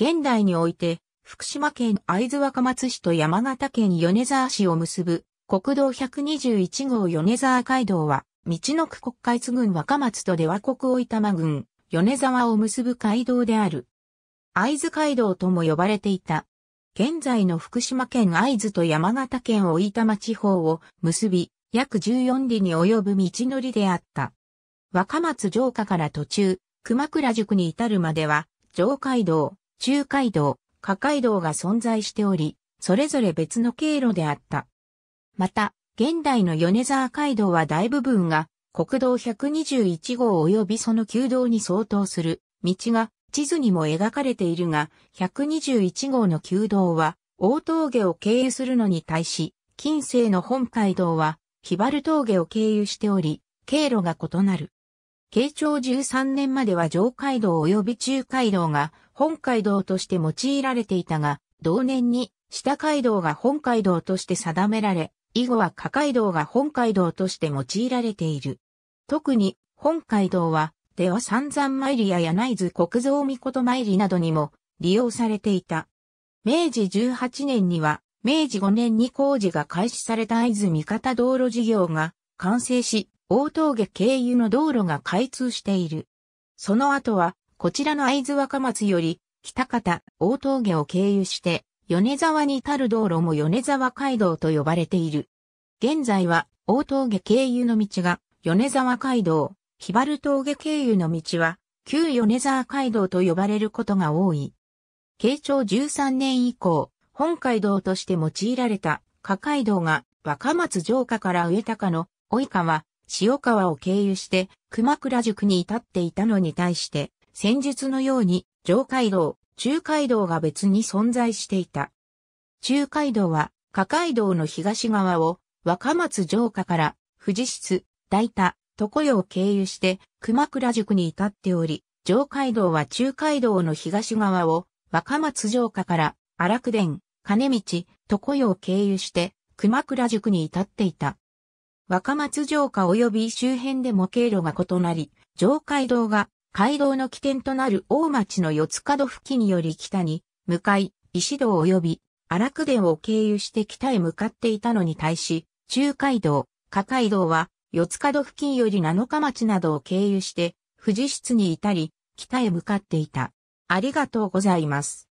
現代において、福島県会津若松市と山形県米沢市を結ぶ国道121号米沢街道は、道の区国会津郡若松と出羽国大玉郡、米沢を結ぶ街道である。会津街道とも呼ばれていた。現在の福島県会津と山形県大玉地方を結び、約14里に及ぶ道のりであった。若松城下から途中、熊倉宿に至るまでは、城街道、中海道、下海道が存在しており、それぞれ別の経路であった。また、現代の米沢街道は大部分が国道121号及びその旧道に相当する道が地図にも描かれているが、121号の旧道は大峠を経由するのに対し、近世の本街道はヒバル峠を経由しており、経路が異なる。慶長13年までは上街道及び中街道が本街道として用いられていたが、同年に下街道が本街道として定められ、以後は下街道が本街道として用いられている。特に本街道は、出羽三山参りや柳津国蔵御事参りなどにも利用されていた。明治18年には、明治5年に工事が開始された合図味方道路事業が完成し、大峠経由の道路が開通している。その後は、こちらの会津若松より、北方、大峠を経由して、米沢に至る道路も米沢街道と呼ばれている。現在は、大峠経由の道が、米沢街道、ひばる峠経由の道は、旧米沢街道と呼ばれることが多い。慶長13年以降、本街道として用いられた、下街道が、若松城下から上高の、及川、塩川を経由して、熊倉宿に至っていたのに対して、戦術のように上街道、中街道が別に存在していた。中街道は、下街道の東側を若松城下から富士室、大田、常世を経由して熊倉宿に至っており、上街道は中街道の東側を若松城下から荒久殿、金道、常世を経由して熊倉宿に至っていた。若松城下及び周辺でも経路が異なり、上街道が街道の起点となる大町の四つ角付近より北に、向かい、石道及び荒久殿を経由して北へ向かっていたのに対し、中海道、下海道は、四つ角付近より七日町などを経由して、富士室に至り、北へ向かっていた。ありがとうございます。